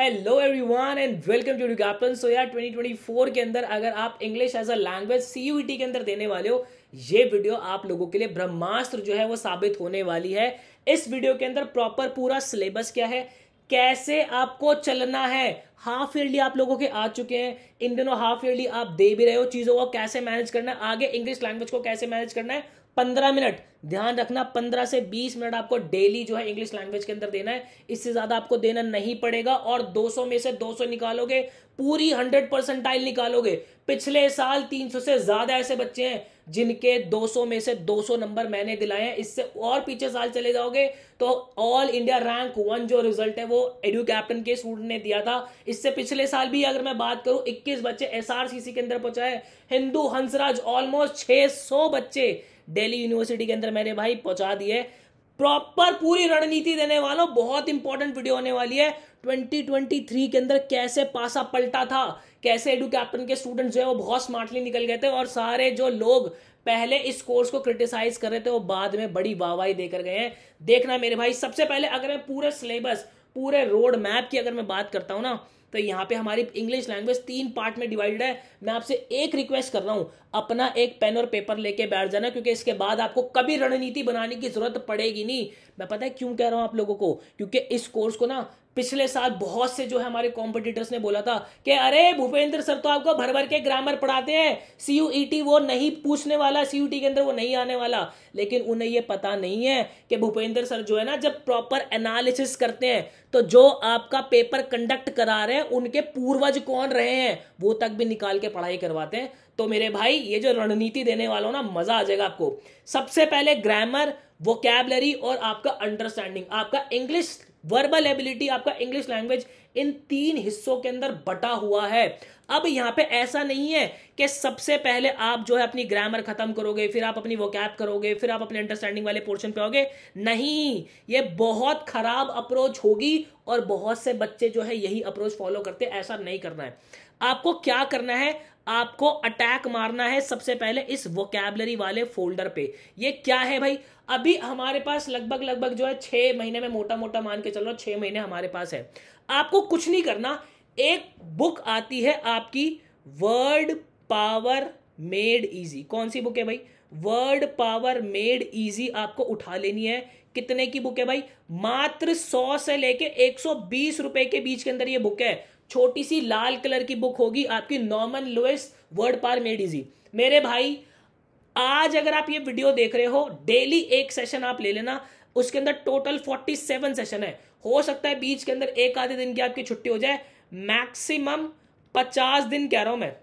hello everyone and welcome to रिगापन so यार 2024 के अंदर अगर आप English as a language CUET के अंदर देने वाले हो ये वीडियो आप लोगों के लिए ब्रह्मास्त्र जो है वो साबित होने वाली है इस वीडियो के अंदर प्रॉपर पूरा सिलेबस क्या है कैसे आपको चलना है हाफ ईयरली आप लोगों के आ चुके हैं इन दिनों हाफ ईयरली आप दे भी रहे हो चीज़ों को कैसे मैनेज करना है आगे इंग्लिश लैंग्वेज को कैसे मैनेज करना है पंद्रह मिनट ध्यान रखना पंद्रह से बीस मिनट आपको डेली जो है इंग्लिश लैंग्वेज के अंदर देना है इससे ज़्यादा आपको देना नहीं पड़ेगा और दो सौ में से दो सौ निकालोगे पूरी हंड्रेड परसेंटाइल निकालोगे पिछले साल तीन सौ से ज़्यादा ऐसे बच्चे हैं जिनके 200 में से 200 नंबर मैंने दिलाए हैं इससे और पीछे साल चले जाओगे तो ऑल इंडिया रैंक वन जो रिजल्ट है वो एडू कैप्टन के स्टूडेंट ने दिया था इससे पिछले साल भी अगर मैं बात करूं 21 बच्चे एसआरसीसी के अंदर पहुंचाए हिंदू हंसराज ऑलमोस्ट 600 बच्चे दिल्ली यूनिवर्सिटी के अंदर मैंने भाई पहुंचा दिए प्रॉपर पूरी रणनीति देने वालों बहुत इंपॉर्टेंट वीडियो होने वाली है 2023 के अंदर कैसे पासा पलटा था कैसे एडू कैप्टन के स्टूडेंट्स जो है वो बहुत स्मार्टली निकल गए थे और सारे जो लोग पहले इस कोर्स को क्रिटिसाइज कर रहे थे वो बाद में बड़ी वाहवाही देकर गए हैं देखना मेरे भाई सबसे पहले अगर मैं पूरे सिलेबस पूरे रोड मैप की अगर मैं बात करता हूँ ना तो यहाँ पे हमारी इंग्लिश लैंग्वेज तीन पार्ट में डिवाइडेड है मैं आपसे एक रिक्वेस्ट कर रहा हूँ अपना एक पेन और पेपर लेके बैठ जाना क्योंकि इसके बाद आपको कभी रणनीति बनाने की जरूरत पड़ेगी नहीं मैं पता है क्यों कह रहा हूँ आप लोगों को क्योंकि इस कोर्स को ना पिछले साल बहुत से जो है हमारे कॉम्पिटिटर्स ने बोला था कि अरे भूपेंद्र सर तो आपको भर भर के ग्रामर पढ़ाते हैं सीयूईटी e वो नहीं पूछने वाला सीयूटी e के अंदर वो नहीं आने वाला लेकिन उन्हें ये पता नहीं है कि भूपेंद्र सर जो है ना जब प्रॉपर एनालिसिस करते हैं तो जो आपका पेपर कंडक्ट करा रहे हैं उनके पूर्वज कौन रहे हैं वो तक भी निकाल के पढ़ाई करवाते हैं तो मेरे भाई ये जो रणनीति देने वाला हो ना मजा आ जाएगा आपको सबसे पहले ग्रामर कैबलरी और आपका अंडरस्टैंडिंग आपका इंग्लिश वर्बल एबिलिटी आपका इंग्लिश लैंग्वेज इन तीन हिस्सों के अंदर बटा हुआ है अब यहाँ पे ऐसा नहीं है कि सबसे पहले आप जो है अपनी ग्रामर खत्म करोगे फिर आप अपनी वोकैप करोगे फिर आप अपने अंडरस्टैंडिंग वाले पोर्शन पे आओगे नहीं ये बहुत खराब अप्रोच होगी और बहुत से बच्चे जो है यही अप्रोच फॉलो करते ऐसा नहीं करना है आपको क्या करना है आपको अटैक मारना है सबसे पहले इस वोकैबलरी वाले फोल्डर पे ये क्या है भाई अभी हमारे पास लगभग लगभग जो है छह महीने में मोटा मोटा मान के चलो छह महीने हमारे पास है आपको कुछ नहीं करना एक बुक आती है आपकी वर्ड पावर मेड इजी कौन सी बुक है भाई वर्ड पावर मेड इजी आपको उठा लेनी है कितने की बुक है भाई मात्र सौ से लेके एक सौ बीस रुपए के बीच के अंदर ये बुक है छोटी सी लाल कलर की बुक होगी आपकी Norman Lewis word power made easy मेरे भाई आज अगर आप ये वीडियो देख रहे हो डेली एक सेशन आप ले लेना उसके अंदर टोटल फोर्टी सेवन सेशन है हो सकता है बीच के अंदर एक आधे दिन की आपकी छुट्टी हो जाए मैक्सिमम पचास दिन कह रहा हूं मैं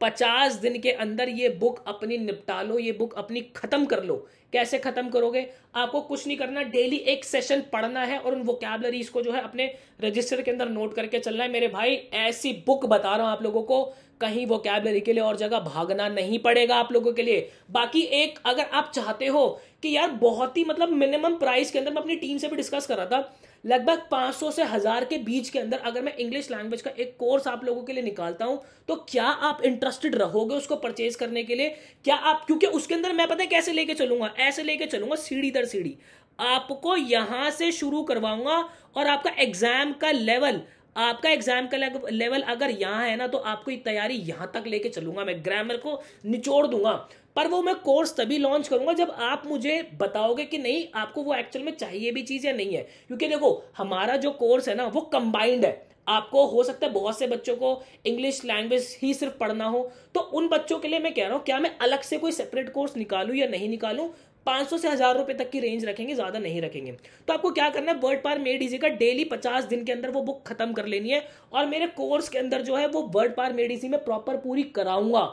पचास दिन के अंदर ये बुक अपनी निपटा लो ये बुक अपनी खत्म कर लो कैसे खत्म करोगे आपको कुछ नहीं करना डेली एक सेशन पढ़ना है और उन कैबलरीज को जो है अपने रजिस्टर के अंदर नोट करके चलना है मेरे भाई ऐसी बुक बता रहा हूं आप लोगों को कहीं कैबलरी के लिए और जगह भागना नहीं पड़ेगा आप लोगों के लिए बाकी एक अगर आप चाहते हो कि यार बहुत ही मतलब मिनिमम प्राइस के अंदर मैं अपनी टीम से भी डिस्कस कर रहा था लगभग 500 से हज़ार के बीच के अंदर अगर मैं इंग्लिश लैंग्वेज का एक कोर्स आप लोगों के लिए निकालता हूं तो क्या आप इंटरेस्टेड रहोगे उसको परचेज करने के लिए क्या आप क्योंकि उसके अंदर मैं पता है कैसे लेके चलूंगा ऐसे लेके चलूंगा सीढ़ी दर सीढ़ी आपको यहां से शुरू करवाऊंगा और आपका एग्जाम का लेवल आपका एग्जाम का लेवल अगर यहां है ना तो आपको तैयारी यहां तक लेके चलूंगा मैं ग्रामर को निचोड़ दूंगा पर वो मैं कोर्स तभी लॉन्च करूंगा जब आप मुझे बताओगे कि नहीं आपको वो एक्चुअल में चाहिए भी चीज़ या नहीं है क्योंकि देखो हमारा जो कोर्स है ना वो कंबाइंड है आपको हो सकता है बहुत से बच्चों को इंग्लिश लैंग्वेज ही सिर्फ पढ़ना हो तो उन बच्चों के लिए मैं कह रहा हूं क्या मैं अलग से कोई सेपरेट कोर्स निकालू या नहीं निकालू 500 से हज़ार रुपए तक की रेंज रखेंगे ज़्यादा नहीं रखेंगे तो आपको क्या करना है वर्ड पार मेड इजी का डेली पचास दिन के अंदर वो बुक खत्म कर लेनी है और मेरे कोर्स के अंदर जो है वो वर्ड पार मेड इजी में प्रॉपर पूरी कराऊंगा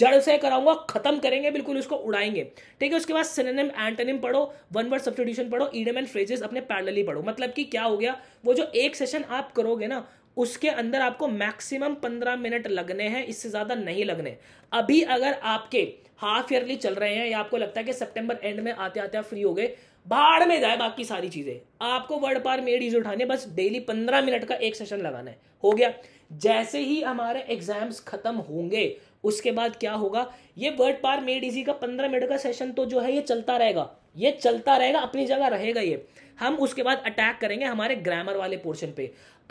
जड़ से कराऊंगा खत्म करेंगे बिल्कुल उसको उड़ाएंगे ठीक है उसके बाद सिनेम एंटनिम पढ़ो वन वर्ड सब्सटीट्यूशन पढ़ो ईडम एंड फ्रेजेस अपने पैरेलली पढ़ो मतलब कि क्या हो गया वो जो एक सेशन आप करोगे ना उसके अंदर आपको मैक्सिमम पंद्रह मिनट लगने हैं इससे ज़्यादा नहीं लगने अभी अगर आपके हाफ ईयरली चल रहे हैं या आपको लगता है कि सितंबर एंड में आते आते फ्री हो गए बाहर में जाए बाकी सारी चीज़ें आपको वर्ड पार मेड इज उठाने बस डेली पंद्रह मिनट का एक सेशन लगाना है हो गया जैसे ही हमारे एग्जाम्स खत्म होंगे उसके बाद क्या होगा ये वर्ड पार मेड इजी का पंद्रह मिनट का सेशन तो जो है ये चलता रहेगा ये चलता रहेगा अपनी जगह रहेगा ये हम उसके बाद अटैक करेंगे हमारे ग्रामर वाले पोर्शन पे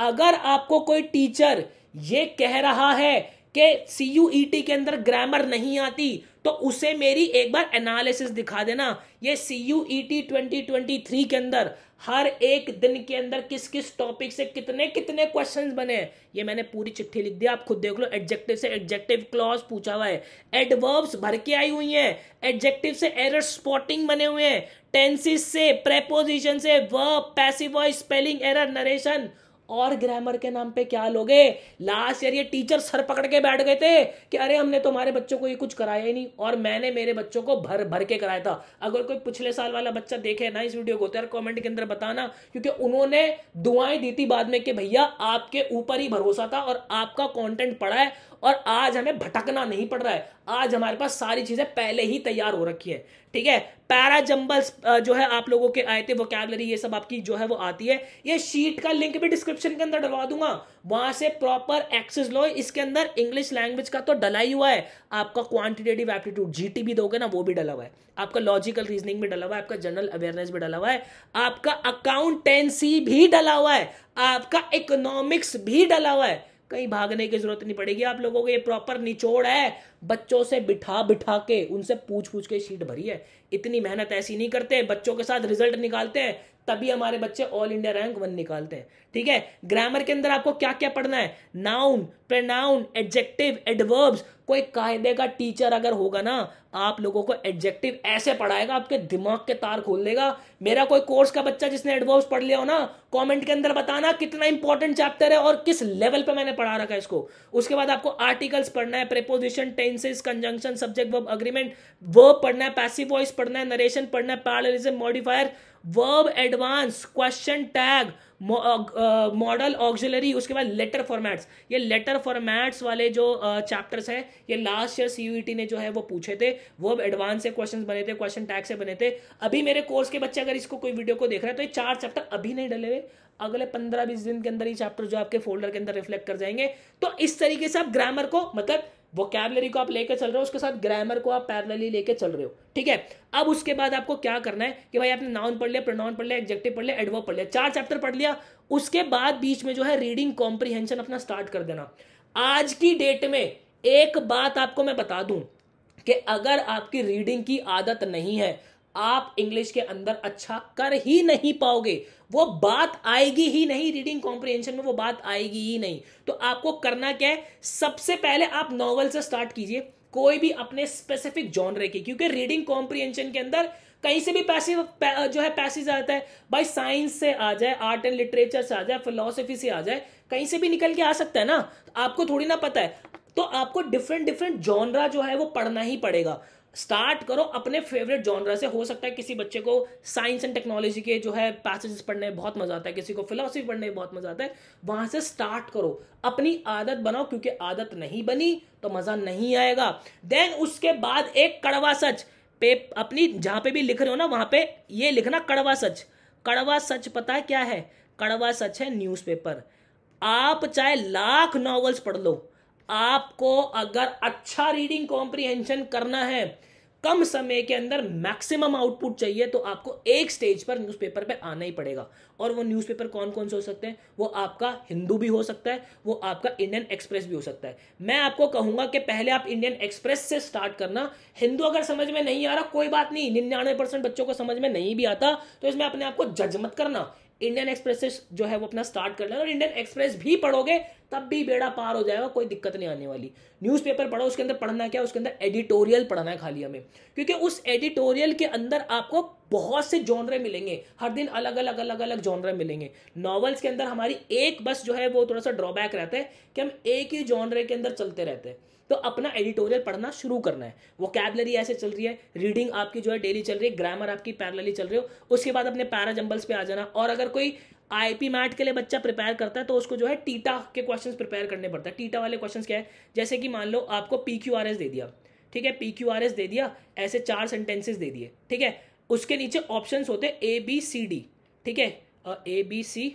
अगर आपको कोई टीचर ये कह रहा है कि सी यू ई टी के अंदर ग्रामर नहीं आती तो उसे मेरी एक बार एनालिसिस दिखा देना ये C U E T twenty twenty three के अंदर हर एक दिन के अंदर किस किस टॉपिक से कितने कितने क्वेश्चन बने ये मैंने पूरी चिट्ठी लिख दिया आप खुद देख लो एडजेक्टिव से एडजेक्टिव क्लॉज पूछा हुआ है एडवर्ब्स भर के आई हुई हैं एडजेक्टिव से एरर स्पॉटिंग बने हुए हैं टेंसिस से प्रेपोजिशन से verb passive spelling error narration और ग्रामर के नाम पे क्या लोगे लास्ट ईयर ये टीचर सर पकड़ के बैठ गए थे कि अरे हमने तुम्हारे बच्चों को ये कुछ कराया ही नहीं और मैंने मेरे बच्चों को भर भर के कराया था अगर कोई पिछले साल वाला बच्चा देखे ना इस वीडियो को तो यार कॉमेंट के अंदर बताना क्योंकि उन्होंने दुआएं दी थी बाद में कि भैया आपके ऊपर ही भरोसा था और आपका कॉन्टेंट पड़ा है और आज हमें भटकना नहीं पड़ रहा है आज हमारे पास सारी चीजें पहले ही तैयार हो रखी है ठीक है पैरा पैराजम्बल्स जो है आप लोगों के आए थे वो ये सब आपकी जो है वो आती है ये शीट का लिंक भी डिस्क्रिप्शन डिस्क्रिप्शन के अंदर डलवा दूंगा वहां से प्रॉपर एक्सेस लो इसके अंदर इंग्लिश लैंग्वेज का तो डला ही हुआ है आपका क्वांटिटेटिव एप्टीट्यूड जीटी भी दोगे ना वो भी डला हुआ है आपका लॉजिकल रीजनिंग भी डला हुआ है आपका जनरल अवेयरनेस भी डला हुआ है आपका अकाउंटेंसी भी डला हुआ है आपका इकोनॉमिक्स भी डला हुआ है कहीं भागने की जरूरत नहीं पड़ेगी आप लोगों को ये प्रॉपर निचोड़ है बच्चों से बिठा बिठा के उनसे पूछ पूछ के शीट भरी है इतनी मेहनत ऐसी नहीं करते बच्चों के साथ रिजल्ट निकालते हैं तभी हमारे बच्चे ऑल इंडिया रैंक वन निकालते हैं ठीक है ग्रामर के अंदर आपको क्या क्या पढ़ना है नाउन प्रनाउन एडजेक्टिव एडवर्ब्स कोई कायदे का टीचर अगर होगा ना आप लोगों को एडजेक्टिव ऐसे पढ़ाएगा आपके दिमाग के तार खोल देगा मेरा कोई कोर्स का बच्चा जिसने एडवर्ब्स पढ़ लिया हो ना कमेंट के अंदर बताना कितना इंपॉर्टेंट चैप्टर है और किस लेवल पे मैंने पढ़ा रखा है इसको उसके बाद आपको आर्टिकल्स पढ़ना है प्रेपोजिशन टेंस इंसेस conjunction subject verb agreement verb पढ़ना है पैसिव वॉइस पढ़ना है नरेशन पढ़ना है parallelism modifier verb advance question tag modal auxiliary उसके बाद लेटर फॉर्मेट्स ये लेटर फॉर्मेट्स वाले जो चैप्टर्स uh, हैं ये लास्ट ईयर सीयूईटी ने जो है वो पूछे थे वो अब एडवांस से क्वेश्चंस बने थे क्वेश्चन टैग से बने थे अभी मेरे कोर्स के बच्चे अगर इसको कोई वीडियो को देख रहे हैं तो ये चार चैप्टर अभी नहीं डले हुए अगले पंद्रह बीस दिन के अंदर ये चैप्टर जो आपके फोल्डर के अंदर रिफ्लेक्ट कर जाएंगे तो इस तरीके से आप ग्रामर को मतलब वो कैबलरी को आप लेकर चल रहे हो उसके साथ ग्रामर को आप पैरलली लेकर चल रहे हो ठीक है अब उसके बाद आपको क्या करना है कि भाई आपने नाउन पढ़ लिया प्रोनाउन पढ़ लिया एग्जेक्टिव पढ़ लिया एडवर्ब पढ़ लिया चार चैप्टर पढ़ लिया उसके बाद बीच में जो है रीडिंग कॉम्प्रीहेंशन अपना स्टार्ट कर देना आज की डेट में एक बात आपको मैं बता दूं कि अगर आपकी रीडिंग की आदत नहीं है आप इंग्लिश के अंदर अच्छा कर ही नहीं पाओगे वो बात आएगी ही नहीं रीडिंग कॉम्प्रिहेंशन में वो बात आएगी ही नहीं तो आपको करना क्या है सबसे पहले आप नॉवल से स्टार्ट कीजिए कोई भी अपने स्पेसिफिक जॉनरे की क्योंकि रीडिंग कॉम्प्रिहेंशन के अंदर कहीं से भी पैसे पै, जो है पैसेज आता है भाई साइंस से आ जाए आर्ट एंड लिटरेचर से आ जाए फिलोसफी से आ जाए कहीं से भी निकल के आ सकता है ना आपको थोड़ी ना पता है तो आपको डिफरेंट डिफरेंट जॉनरा जो है वो पढ़ना ही पड़ेगा स्टार्ट करो अपने फेवरेट जॉनरा से हो सकता है किसी बच्चे को साइंस एंड टेक्नोलॉजी के जो है पैसेजेस पढ़ने में बहुत मजा आता है किसी को फिलोसफी पढ़ने में बहुत मजा आता है वहां से स्टार्ट करो अपनी आदत बनाओ क्योंकि आदत नहीं बनी तो मजा नहीं आएगा देन उसके बाद एक कड़वा सच पे अपनी जहां पे भी लिख रहे हो ना वहां पे ये लिखना कड़वा सच कड़वा सच पता है क्या है कड़वा सच है न्यूज़पेपर आप चाहे लाख नॉवेल्स पढ़ लो आपको अगर अच्छा रीडिंग कॉम्प्रिहेंशन करना है कम समय के अंदर मैक्सिमम आउटपुट चाहिए तो आपको एक स्टेज पर न्यूज़पेपर पे आना ही पड़ेगा और वो न्यूज़पेपर कौन कौन से हो सकते हैं वो आपका हिंदू भी हो सकता है वो आपका इंडियन एक्सप्रेस भी हो सकता है मैं आपको कहूंगा कि पहले आप इंडियन एक्सप्रेस से स्टार्ट करना हिंदू अगर समझ में नहीं आ रहा कोई बात नहीं निन्यानवे बच्चों को समझ में नहीं भी आता तो इसमें अपने आपको जज मत करना इंडियन एक्सप्रेस जो है वो अपना स्टार्ट कर लेना और इंडियन एक्सप्रेस भी पढ़ोगे तब भी बेड़ा पार हो जाएगा कोई दिक्कत नहीं आने वाली न्यूज़पेपर पढ़ो उसके अंदर पढ़ना क्या उसके अंदर एडिटोरियल पढ़ना है खाली हमें क्योंकि उस एडिटोरियल के अंदर आपको बहुत से जॉनरे मिलेंगे हर दिन अलग अलग अलग अलग जॉनरे मिलेंगे नॉवल्स के अंदर हमारी एक बस जो है वो थोड़ा सा ड्रॉबैक रहता है कि हम एक ही जॉनरे के अंदर चलते रहते हैं तो अपना एडिटोरियल पढ़ना शुरू करना है वो कैबलरी ऐसे चल रही है रीडिंग आपकी जो है डेली चल रही है ग्रामर आपकी पैरलली चल रही हो उसके बाद अपने पैरा जम्बल्स पे आ जाना और अगर कोई आईपी मैट के लिए बच्चा प्रिपेयर करता है तो उसको जो है टीटा के क्वेश्चंस प्रिपेयर करने पड़ता है टीटा वाले क्वेश्चंस क्या है जैसे कि मान लो आपको पी क्यू आर एस दे दिया ठीक है पी क्यू आर एस दे दिया ऐसे चार सेंटेंसेस दे दिए ठीक है उसके नीचे ऑप्शंस होते हैं ए बी सी डी ठीक है ए बी सी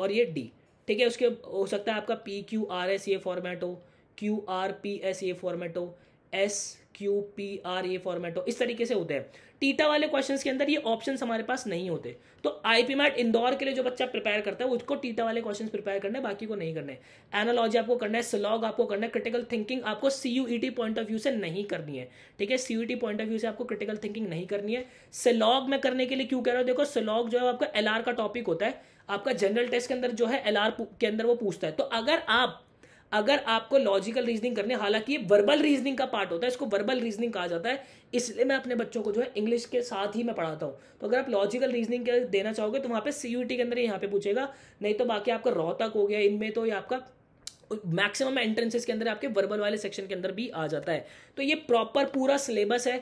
और ये डी ठीक है उसके हो सकता है आपका पी क्यू आर एस ये फॉर्मेट हो Q R P S A format हो S Q P R A format हो इस तरीके से होते हैं टीटा वाले क्वेश्चन के अंदर ये ऑप्शन हमारे पास नहीं होते तो आईपी मैट इंदौर के लिए जो बच्चा प्रिपेयर करता है उसको टीटा वाले क्वेश्चन प्रिपेयर करने बाकी को नहीं करने एनोलॉजी आपको करना है सलॉग आपको करना है क्रिटिकल थिंकिंग आपको सीयूईटी पॉइंट ऑफ व्यू से नहीं करनी है ठीक है सीयूटी पॉइंट ऑफ व्यू से आपको क्रिटिकल थिंकिंग नहीं करनी है सलॉग में करने के लिए क्यों कह रहा हूँ देखो सलॉग जो है आपका एल का टॉपिक होता है आपका जनरल टेस्ट के अंदर जो है एल के अंदर वो पूछता है तो अगर आप अगर आपको लॉजिकल रीजनिंग करने हालांकि ये वर्बल रीजनिंग का पार्ट होता है इसको वर्बल रीजनिंग कहा जाता है इसलिए मैं अपने बच्चों को जो है इंग्लिश के साथ ही मैं पढ़ाता हूँ तो अगर आप लॉजिकल रीजनिंग के देना चाहोगे तो वहाँ पे सी के अंदर यहाँ पे पूछेगा नहीं तो बाकी आपका रोहतक हो गया इनमें तो ये आपका मैक्सिमम एंट्रेंसेस के अंदर आपके वर्बल वाले सेक्शन के अंदर भी आ जाता है तो ये प्रॉपर पूरा सिलेबस है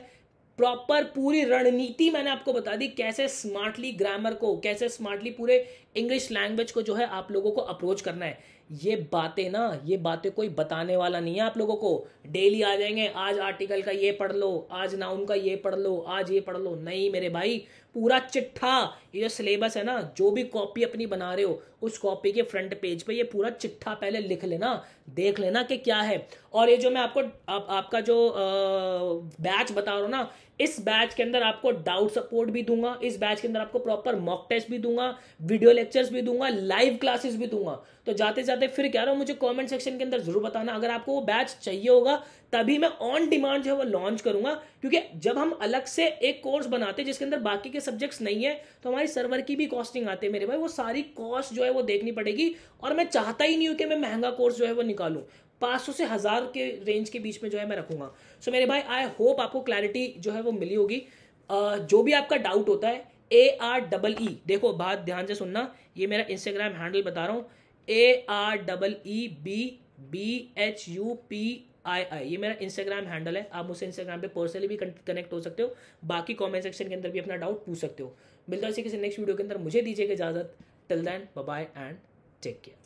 प्रॉपर पूरी रणनीति मैंने आपको बता दी कैसे स्मार्टली ग्रामर को कैसे स्मार्टली पूरे इंग्लिश लैंग्वेज को जो है आप लोगों को अप्रोच करना है ये बातें ना ये बातें कोई बताने वाला नहीं है आप लोगों को डेली आ जाएंगे आज आर्टिकल का ये पढ़ लो आज नाउन का ये पढ़ लो आज ये पढ़ लो नहीं मेरे भाई पूरा चिट्ठा ये जो सिलेबस है ना जो भी कॉपी अपनी बना रहे हो उस कॉपी के फ्रंट पेज पे ये पूरा चिट्ठा पहले लिख लेना देख लेना कि क्या है और ये जो मैं आपको आप, आपका जो आ, बैच बता रहा हूँ ना इस बैच के अंदर आपको डाउट सपोर्ट भी दूंगा इस बैच के अंदर आपको प्रॉपर मॉक टेस्ट भी दूंगा वीडियो लेक्चर्स भी दूंगा लाइव क्लासेस भी दूंगा तो जाते जाते फिर कह रहा हूं मुझे कमेंट सेक्शन के अंदर जरूर बताना अगर आपको वो बैच चाहिए होगा तभी मैं ऑन डिमांड जो है वो लॉन्च करूंगा क्योंकि जब हम अलग से एक कोर्स बनाते जिसके अंदर बाकी के सब्जेक्ट्स नहीं है तो हमारी सर्वर की भी कॉस्टिंग आती है मेरे भाई वो सारी कॉस्ट जो है वो देखनी पड़ेगी और मैं चाहता ही नहीं हूं कि मैं महंगा कोर्स जो है वो निकालू पाँच सौ से हज़ार के रेंज के बीच में जो है मैं रखूँगा सो so, मेरे भाई आई होप आपको क्लैरिटी जो है वो मिली होगी uh, जो भी आपका डाउट होता है ए आर डबल ई देखो बात ध्यान से सुनना ये मेरा इंस्टाग्राम हैंडल बता रहा हूँ A R double E B B H U P I I ये मेरा इंस्टाग्राम हैंडल है आप मुझसे इंस्टाग्राम पे पर्सनली भी कनेक्ट हो सकते हो बाकी कमेंट सेक्शन के अंदर भी अपना डाउट पूछ सकते हो मिलता है किसी नेक्स्ट वीडियो के अंदर मुझे दीजिएगा इजाज़त till then bye and take care